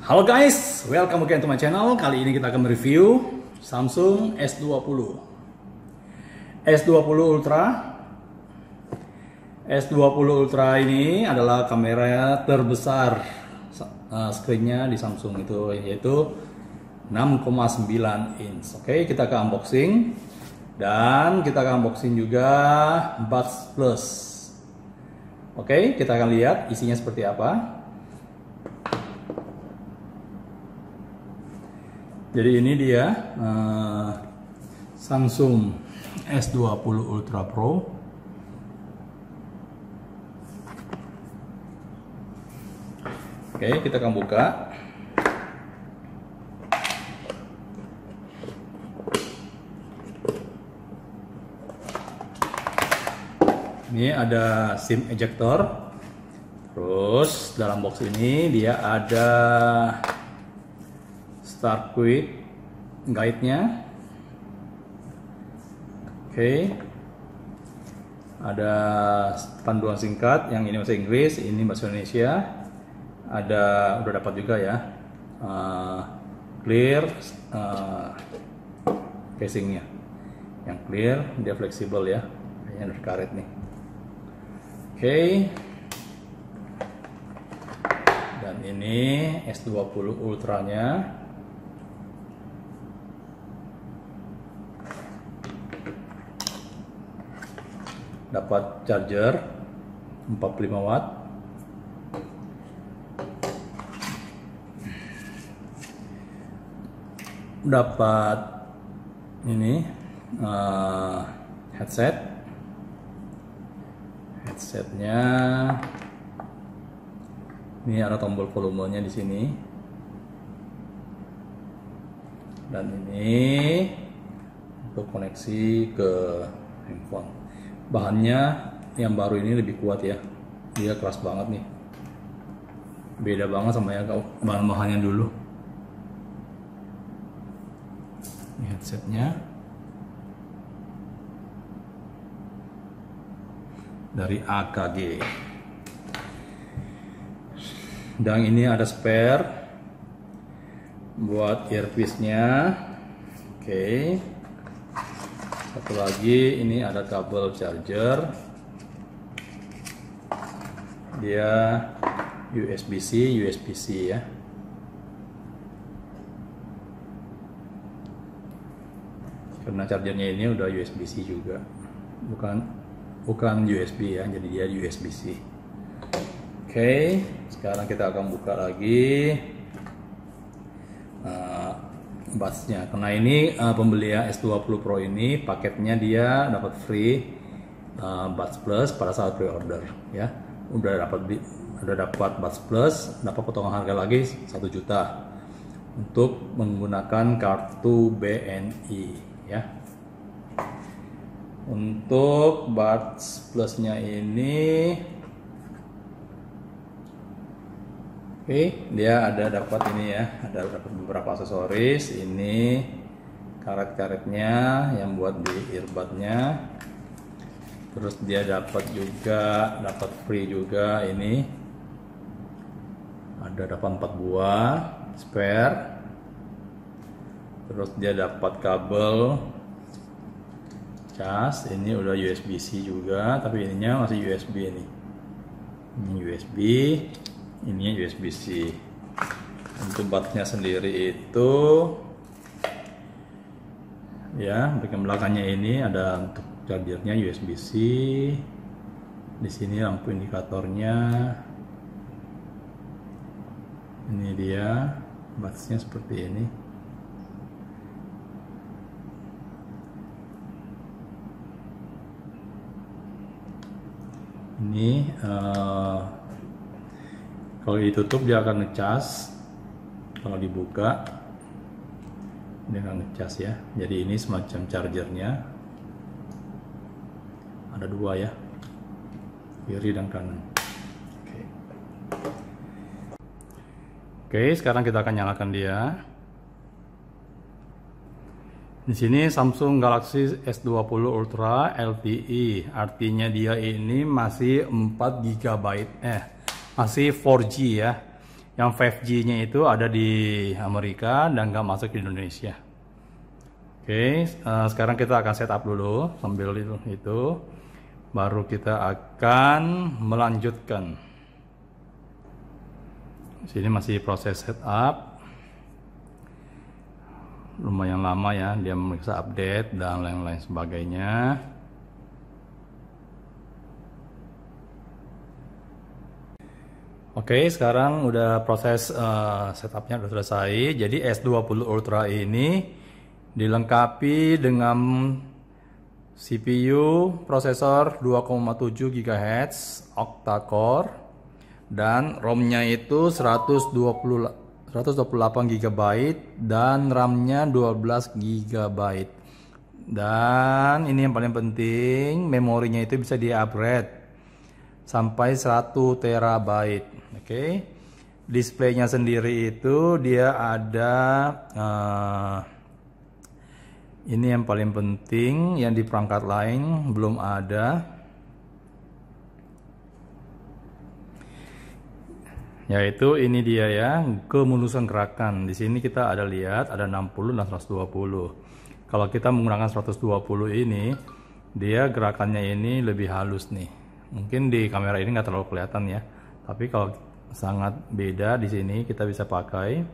Halo guys, welcome again to my channel. Kali ini kita akan mereview Samsung S20. S20 Ultra. S20 Ultra ini adalah kamera terbesar eh, screennya di Samsung itu yaitu 6,9 inch. Oke, kita ke unboxing dan kita akan unboxing juga Buds Plus. Oke, kita akan lihat isinya seperti apa. Jadi ini dia uh, Samsung S20 Ultra Pro. Oke, kita akan buka. Ini ada SIM ejector. Terus dalam box ini dia ada start with guide-nya. Oke. Okay. Ada panduan singkat yang ini bahasa Inggris, ini bahasa Indonesia. Ada udah dapat juga ya. Uh, clear uh, casingnya yang clear dia fleksibel ya yang dari karet nih oke okay. dan ini S20 Ultra nya dapat charger 45 watt dapat ini uh, headset headsetnya ini ada tombol volumenya di sini dan ini untuk koneksi ke handphone bahannya yang baru ini lebih kuat ya dia keras banget nih beda banget sama yang bahan-bahannya dulu ini headsetnya dari AKG dan ini ada spare buat earpiece nya oke okay satu lagi ini ada kabel charger dia USB-C USB-C ya karena chargernya ini udah USB-C juga bukan bukan USB ya jadi dia USB-C oke okay, sekarang kita akan buka lagi busnya karena ini uh, eh, pembelian S20 Pro ini paketnya dia dapat free uh, eh, bus Plus pada saat pre-order ya udah dapat udah dapat bus Plus dapat potongan harga lagi 1 juta untuk menggunakan kartu BNI ya untuk bus Plusnya ini Oke, dia ada dapat ini ya, ada dapat beberapa aksesoris. Ini karet-karetnya yang buat di earbudnya. Terus dia dapat juga, dapat free juga ini. Ada dapat 4 buah spare. Terus dia dapat kabel cas. Ini udah USB-C juga, tapi ininya masih USB ini. Ini USB ini USB-C untuk batnya sendiri itu ya bagian belakangnya ini ada untuk chargernya USB-C di sini lampu indikatornya ini dia batasnya seperti ini ini uh, kalau ditutup dia akan ngecas kalau dibuka dia akan ngecas ya jadi ini semacam chargernya ada dua ya kiri dan kanan oke okay. okay, sekarang kita akan nyalakan dia di sini Samsung Galaxy S20 Ultra LTE artinya dia ini masih 4 GB eh masih 4G ya. Yang 5G-nya itu ada di Amerika dan nggak masuk di Indonesia. Oke, uh, sekarang kita akan setup dulu sambil itu, itu baru kita akan melanjutkan. Sini masih proses setup. Lumayan lama ya dia memeriksa update dan lain-lain sebagainya. Oke, sekarang udah proses uh, setupnya udah selesai. Jadi S20 Ultra ini dilengkapi dengan CPU prosesor 2,7 GHz octa-core dan ROM-nya itu 120 128 GB dan RAM-nya 12 GB. Dan ini yang paling penting, memorinya itu bisa di-upgrade sampai 1 terabyte. Oke. Okay. Displaynya sendiri itu dia ada uh, ini yang paling penting yang di perangkat lain belum ada. yaitu ini dia ya kemulusan gerakan di sini kita ada lihat ada 60 dan 120 kalau kita menggunakan 120 ini dia gerakannya ini lebih halus nih mungkin di kamera ini nggak terlalu kelihatan ya tapi kalau sangat beda di sini kita bisa pakai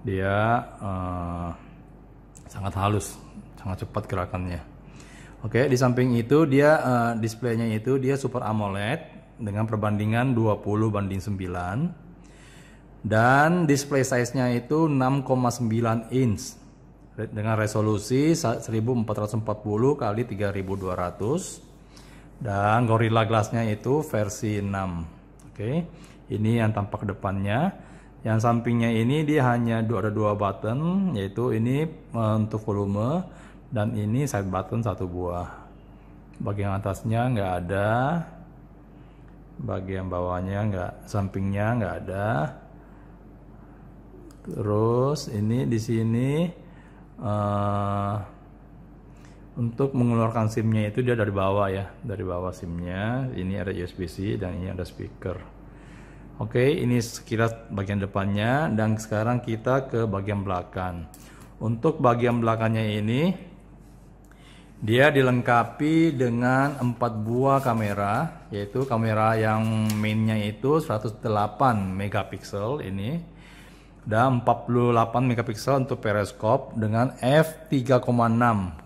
dia uh, sangat halus, sangat cepat gerakannya. Oke, di samping itu dia uh, displaynya itu dia Super AMOLED dengan perbandingan 20 banding 9 dan display size-nya itu 6,9 inch dengan resolusi 1440 kali 3200 dan Gorilla Glass-nya itu versi 6. Oke. Ini yang tampak depannya. Yang sampingnya ini dia hanya ada dua button, yaitu ini eh, untuk volume dan ini side button satu buah. Bagian atasnya nggak ada, bagian bawahnya nggak, sampingnya nggak ada. Terus ini di sini uh, untuk mengeluarkan SIM-nya itu dia dari bawah ya, dari bawah SIM-nya. Ini ada USB-C dan ini ada speaker. Oke, ini sekilas bagian depannya dan sekarang kita ke bagian belakang. Untuk bagian belakangnya ini dia dilengkapi dengan empat buah kamera, yaitu kamera yang mainnya itu 108 megapiksel ini dan 48 megapiksel untuk periskop dengan f 3,6.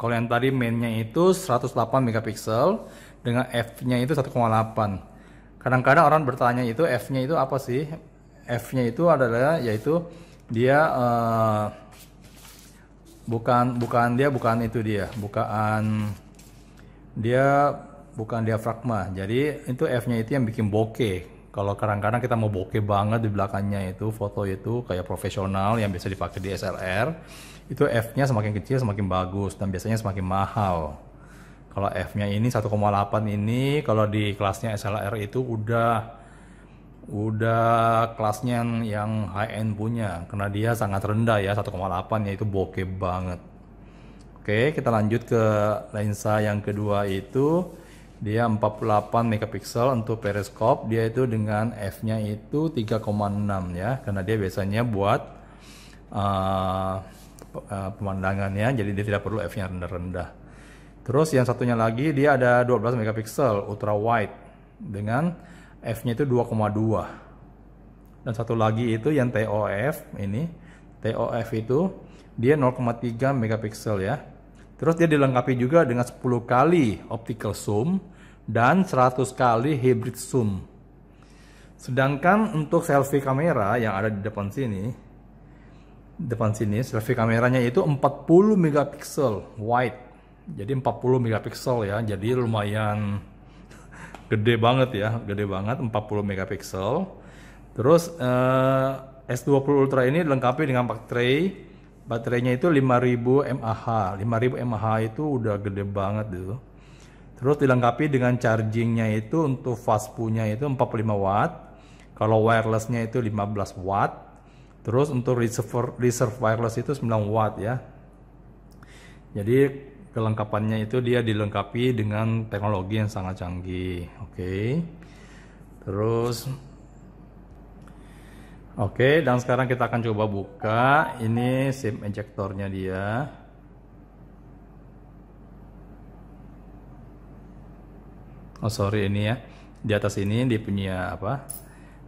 Kalau yang tadi mainnya itu 108 megapiksel dengan f-nya itu 1,8. Kadang-kadang orang bertanya itu f-nya itu apa sih? F-nya itu adalah yaitu dia uh, bukan bukan dia bukan itu dia, bukan dia bukan diafragma. Jadi itu f-nya itu yang bikin bokeh kalau kadang-kadang kita mau bokeh banget di belakangnya itu foto itu kayak profesional yang biasa dipakai di SLR itu F-nya semakin kecil semakin bagus dan biasanya semakin mahal kalau F-nya ini 1,8 ini kalau di kelasnya SLR itu udah udah kelasnya yang high end punya karena dia sangat rendah ya 1,8 yaitu bokeh banget oke kita lanjut ke lensa yang kedua itu dia 48 megapiksel untuk periskop dia itu dengan f nya itu 3,6 ya karena dia biasanya buat uh, pemandangannya jadi dia tidak perlu f nya rendah-rendah terus yang satunya lagi dia ada 12 megapiksel ultra wide dengan f nya itu 2,2 dan satu lagi itu yang TOF ini TOF itu dia 0,3 megapiksel ya terus dia dilengkapi juga dengan 10 kali optical zoom dan 100 kali hybrid zoom. Sedangkan untuk selfie kamera yang ada di depan sini, depan sini selfie kameranya itu 40 megapiksel wide. Jadi 40 megapiksel ya. Jadi lumayan gede banget ya, gede banget 40 megapiksel. Terus eh, S20 Ultra ini dilengkapi dengan baterai. Baterainya itu 5000 mAh. 5000 mAh itu udah gede banget itu. Terus dilengkapi dengan chargingnya itu untuk fast punya itu 45 watt. Kalau wirelessnya itu 15 watt. Terus untuk reserve, reserve wireless itu 9 watt ya. Jadi kelengkapannya itu dia dilengkapi dengan teknologi yang sangat canggih. Oke. Okay. Terus Oke, okay, dan sekarang kita akan coba buka ini SIM ejectornya dia. oh sorry ini ya di atas ini dia punya apa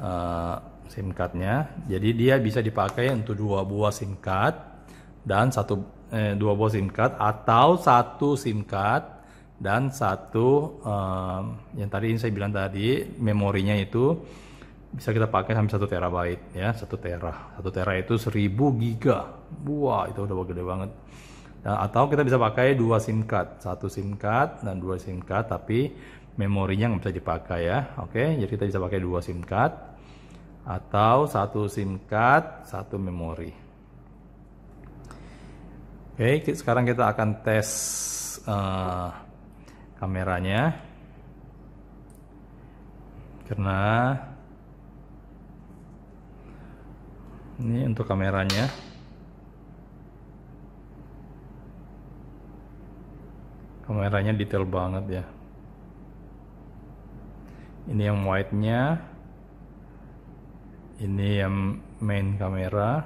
uh, SIM cardnya jadi dia bisa dipakai untuk dua buah SIM card dan satu eh, dua buah SIM card atau satu SIM card dan satu um, yang tadi ini saya bilang tadi memorinya itu bisa kita pakai sampai satu terabyte ya satu tera satu tera itu 1000 giga wah itu udah gede banget dan, nah, atau kita bisa pakai dua SIM card satu SIM card dan dua SIM card tapi memorinya nggak bisa dipakai ya. Oke, jadi kita bisa pakai dua SIM card atau satu SIM card, satu memori. Oke, sekarang kita akan tes uh, kameranya. Karena ini untuk kameranya. Kameranya detail banget ya ini yang white nya ini yang main kamera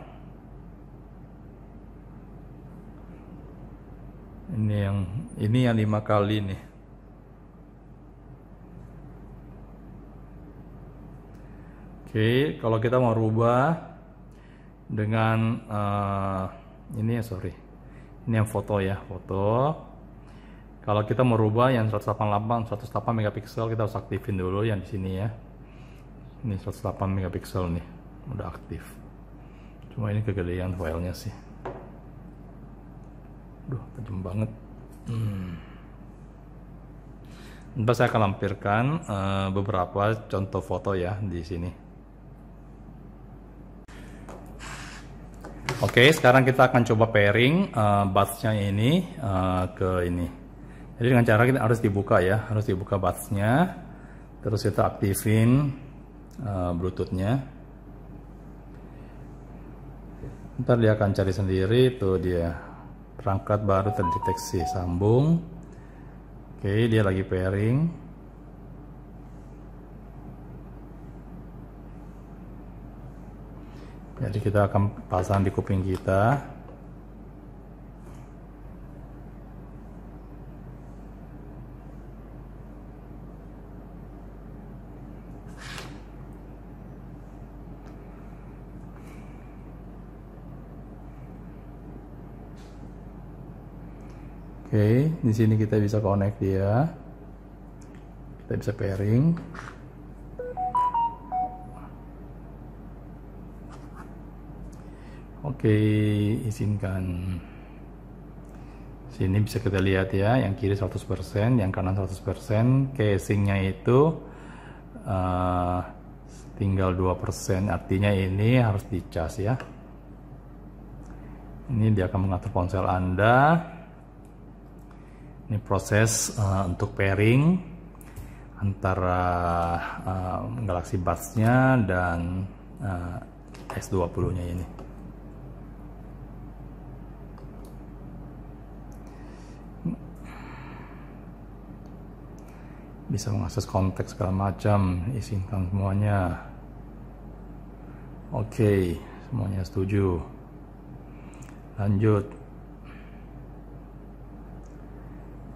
ini yang ini yang lima kali nih oke kalau kita mau rubah dengan uh, ini ya sorry ini yang foto ya foto kalau kita merubah yang 188, 108 megapiksel kita harus aktifin dulu yang di sini ya. Ini 108 megapiksel nih, udah aktif. Cuma ini kegedean filenya sih. Duh, tajam banget. Hmm. Nanti saya akan lampirkan uh, beberapa contoh foto ya di sini. Oke, sekarang kita akan coba pairing uh, eh, batch-nya ini uh, ke ini. Jadi dengan cara kita harus dibuka ya, harus dibuka batsnya, terus kita aktifin uh, bluetoothnya. Ntar dia akan cari sendiri, tuh dia perangkat baru terdeteksi sambung. Oke, dia lagi pairing. jadi kita akan pasang di kuping kita okay, di sini kita bisa connect dia kita bisa pairing oke okay, izinkan sini bisa kita lihat ya yang kiri 100% yang kanan 100% casingnya itu uh, tinggal 2% artinya ini harus dicas ya ini dia akan mengatur ponsel anda ini proses uh, untuk pairing antara uh, Galaxy Buds-nya dan uh, eh, S20-nya ini. Bisa mengakses konteks segala macam, isinkan semuanya. Oke, okay, semuanya setuju. Lanjut.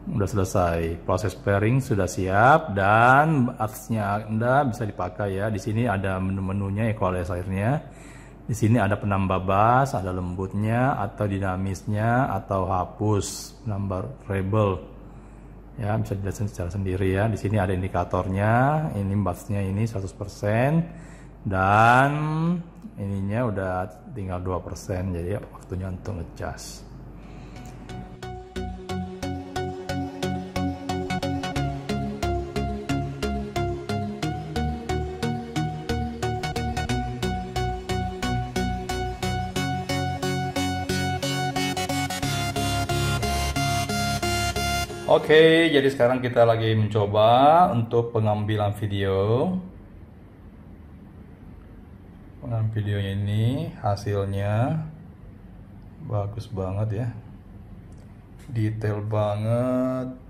Udah selesai, proses pairing sudah siap dan atasnya Anda bisa dipakai ya. Di sini ada menu-menunya equalizernya. Ya, Di sini ada penambah bass, ada lembutnya atau dinamisnya atau hapus, penambah treble. Ya, bisa dilihat secara sendiri ya. Di sini ada indikatornya, ini bassnya ini 100% dan ininya udah tinggal 2% jadi waktunya untuk ngecas. Oke, jadi sekarang kita lagi mencoba untuk pengambilan video. Pengambilan videonya ini hasilnya bagus banget ya. Detail banget.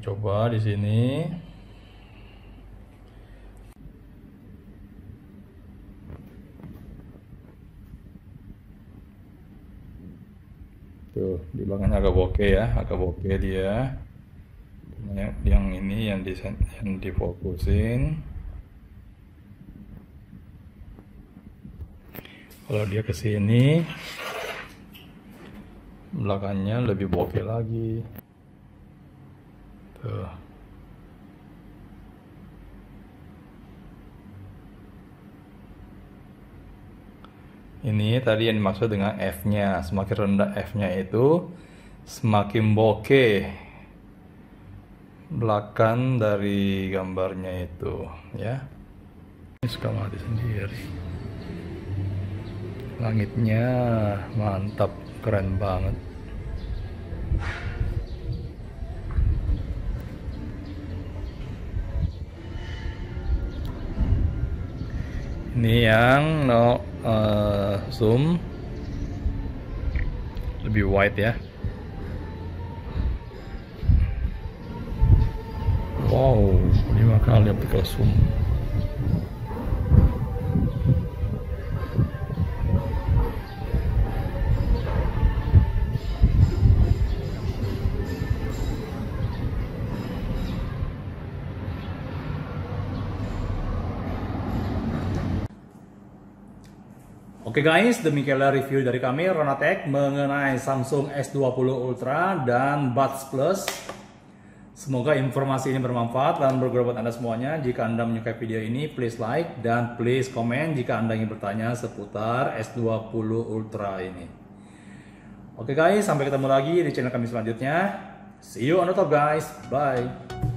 dicoba di sini. Tuh, di belakangnya agak bokeh ya, agak bokeh dia. Yang, yang ini yang di yang difokusin. Kalau dia ke sini belakangnya lebih bokeh lagi. Ini tadi yang dimaksud dengan F-nya. Semakin rendah F-nya itu, semakin bokeh belakang dari gambarnya itu. ya. Ini suka mati sendiri. Langitnya mantap, keren banget. ini yang no uh, zoom lebih wide ya wow lima kali aplikasi zoom Oke guys, demikianlah review dari kami Ronatech mengenai Samsung S20 Ultra dan Buds Plus. Semoga informasi ini bermanfaat dan berguna buat Anda semuanya. Jika Anda menyukai video ini, please like dan please komen jika Anda ingin bertanya seputar S20 Ultra ini. Oke guys, sampai ketemu lagi di channel kami selanjutnya. See you on the top guys. Bye.